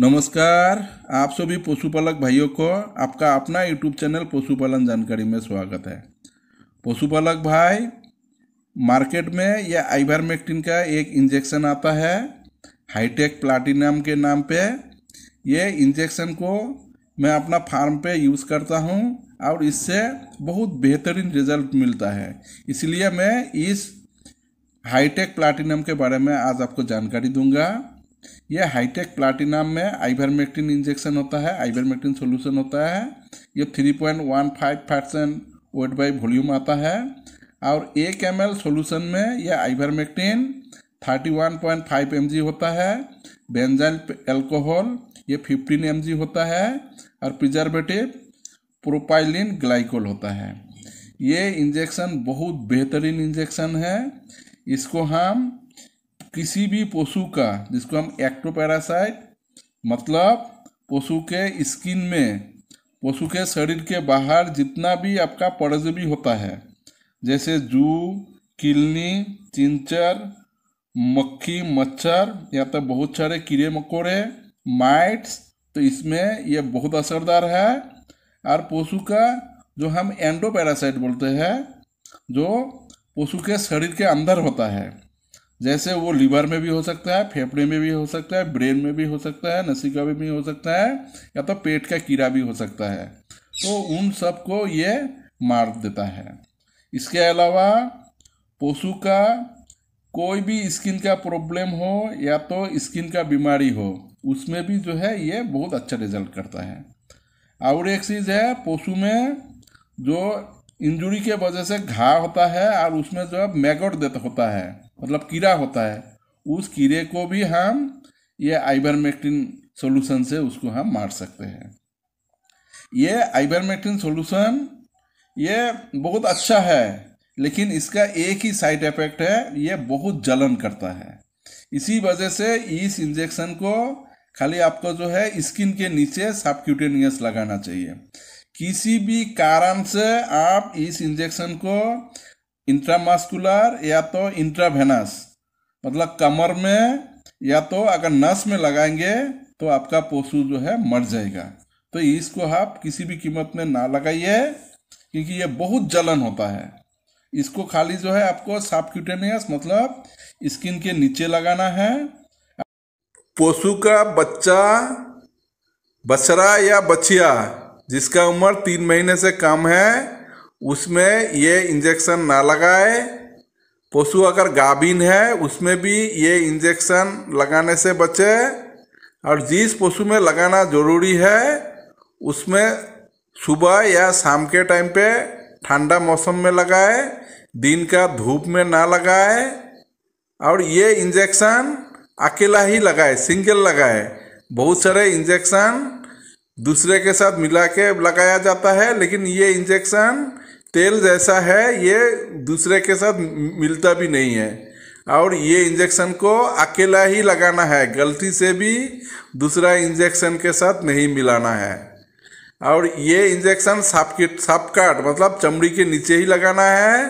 नमस्कार आप सभी पशुपालक भाइयों को आपका अपना यूट्यूब चैनल पशुपालन जानकारी में स्वागत है पशुपालक भाई मार्केट में यह आइवरमेक्टिन का एक इंजेक्शन आता है हाईटेक प्लाटिनम के नाम पे ये इंजेक्शन को मैं अपना फार्म पे यूज़ करता हूँ और इससे बहुत बेहतरीन रिजल्ट मिलता है इसलिए मैं इस हाईटेक प्लाटिनम के बारे में आज आपको जानकारी दूंगा ये हाईटेक प्लाटिनम में आइवरमेक्टिन इंजेक्शन होता है आइवरमेक्टिन सोल्यूशन होता है ये three point one five percent weight by volume आता है और एक एम एल सोल्यूशन में यह ivermectin thirty one point five M G होता है बेंजाइल एल्कोहल ये फिफ्टीन एम जी होता है और प्रिजर्वेटिव प्रोपाइलिन ग्लाइकोल होता है ये इंजेक्शन बहुत बेहतरीन इंजेक्शन है इसको हम किसी भी पशु का जिसको हम एक्टोपैरासाइट मतलब पशु के स्किन में पशु के शरीर के बाहर जितना भी आपका परजीवी होता है जैसे जू किलनी चिंचर मक्खी मच्छर या तो बहुत सारे कीड़े मकोड़े माइट्स तो इसमें यह बहुत असरदार है और पशु का जो हम एंडोपैरासाइट बोलते हैं जो पशु के शरीर के अंदर होता है जैसे वो लीवर में भी हो सकता है फेफड़े में भी हो सकता है ब्रेन में भी हो सकता है नसीका में भी हो सकता है या तो पेट का कीड़ा भी हो सकता है तो उन सबको ये मार देता है इसके अलावा पशु का कोई भी स्किन का प्रॉब्लम हो या तो स्किन का बीमारी हो उसमें भी जो है ये बहुत अच्छा रिजल्ट करता है और एक चीज़ है पशु में जो इंजुरी के वजह से घा होता है और उसमें जो है मैगोट देता होता है मतलब कीड़ा होता है उस कीड़े को भी हम ये आइबरमेक्टिन सॉल्यूशन से उसको हम मार सकते हैं ये आइबरमेक्टिन सॉल्यूशन ये बहुत अच्छा है लेकिन इसका एक ही साइड इफेक्ट है ये बहुत जलन करता है इसी वजह से इस इंजेक्शन को खाली आपको जो है स्किन के नीचे सबक्यूटेनियस लगाना चाहिए किसी भी कारण से आप इस इंजेक्शन को इंट्रामास्कुलर या तो इंट्राभेनस मतलब कमर में या तो अगर नस में लगाएंगे तो आपका पशु जो है मर जाएगा तो इसको आप किसी भी कीमत में ना लगाइए क्योंकि ये बहुत जलन होता है इसको खाली जो है आपको सापक्यूटेनियस मतलब स्किन के नीचे लगाना है पशु का बच्चा बछरा या बछिया जिसका उम्र तीन महीने से कम है उसमें ये इंजेक्शन ना लगाए पशु अगर गाभिन है उसमें भी ये इंजेक्शन लगाने से बचे और जिस पशु में लगाना ज़रूरी है उसमें सुबह या शाम के टाइम पे ठंडा मौसम में लगाए दिन का धूप में ना लगाए और ये इंजेक्शन अकेला ही लगाए सिंगल लगाए बहुत सारे इंजेक्शन दूसरे के साथ मिला के लगाया जाता है लेकिन ये इंजेक्शन तेल जैसा है ये दूसरे के साथ मिलता भी नहीं है और ये इंजेक्शन को अकेला ही लगाना है गलती से भी दूसरा इंजेक्शन के साथ नहीं मिलाना है और ये इंजेक्शन साप सापकाट साप काट मतलब चमड़ी के नीचे ही लगाना है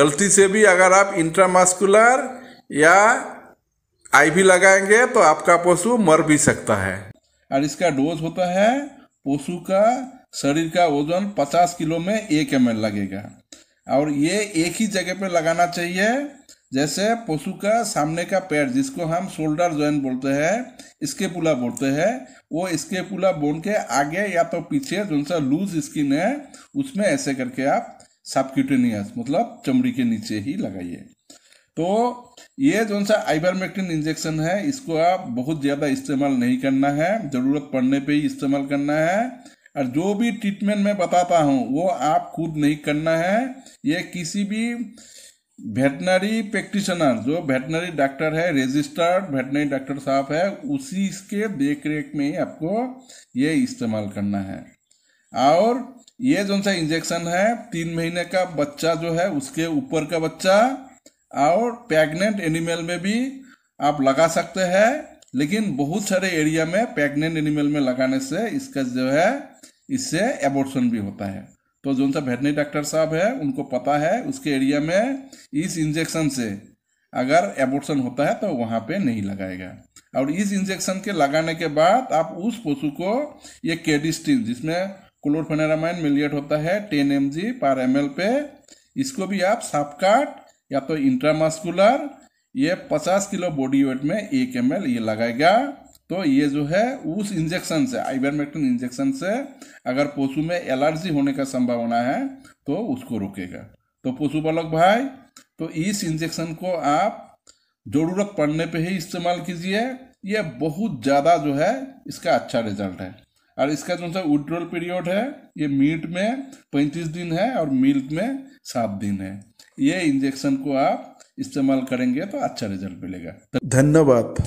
गलती से भी अगर आप इंट्रामास्कुलर या आईवी लगाएंगे तो आपका पशु मर भी सकता है और इसका डोज होता है पशु का शरीर का वजन 50 किलो में एक एम लगेगा और ये एक ही जगह पे लगाना चाहिए जैसे पशु का सामने का पैर जिसको हम शोल्डर ज्वाइन बोलते हैं पुला बोलते हैं वो पुला बोन के आगे या तो पीछे जो सा लूज स्किन है उसमें ऐसे करके आप सबक्यूटेनियस मतलब चमड़ी के नीचे ही लगाइए तो ये जो सा आइबरमेक्टिन इंजेक्शन है इसको आप बहुत ज़्यादा इस्तेमाल नहीं करना है ज़रूरत पड़ने पर ही इस्तेमाल करना है और जो भी ट्रीटमेंट मैं बताता हूँ वो आप खुद नहीं करना है ये किसी भी वेटनरी प्रैक्टिशनर जो वेटनरी डॉक्टर है रजिस्टर्ड वेटनरी डॉक्टर साहब है उसी के देख रेख में ही आपको ये इस्तेमाल करना है और ये जो सा इंजेक्शन है तीन महीने का बच्चा जो है उसके ऊपर का बच्चा और प्रेग्नेंट एनिमल में भी आप लगा सकते हैं लेकिन बहुत सारे एरिया में प्रेग्नेंट एनिमल में लगाने से इसका जो है इससे एबोर्शन भी होता है तो जो सा वेटनरी डॉक्टर साहब है उनको पता है उसके एरिया में इस इंजेक्शन से अगर एबोर्शन होता है तो वहाँ पे नहीं लगाएगा और इस इंजेक्शन के लगाने के बाद आप उस पशु को ये केडिस्टिन जिसमें क्लोरफेनारामाइन मिलियट होता है टेन एम जी पर एम पे इसको भी आप साफ काट या तो इंट्रामास्कुलर ये पचास किलो बॉडी वेट में एक एम ये लगाएगा तो ये जो है उस इंजेक्शन से आइबरमेक्टिन इंजेक्शन से अगर पशु में एलर्जी होने का संभावना है तो उसको रोकेगा तो पशु बालक भाई तो इस इंजेक्शन को आप ज़रूरत पड़ने पे ही इस्तेमाल कीजिए यह बहुत ज़्यादा जो है इसका अच्छा रिजल्ट है और इसका जो सा विड्रोल पीरियड है ये मीट में पैंतीस दिन है और मिल्क में सात दिन है ये इंजेक्शन को आप इस्तेमाल करेंगे तो अच्छा रिजल्ट मिलेगा धन्यवाद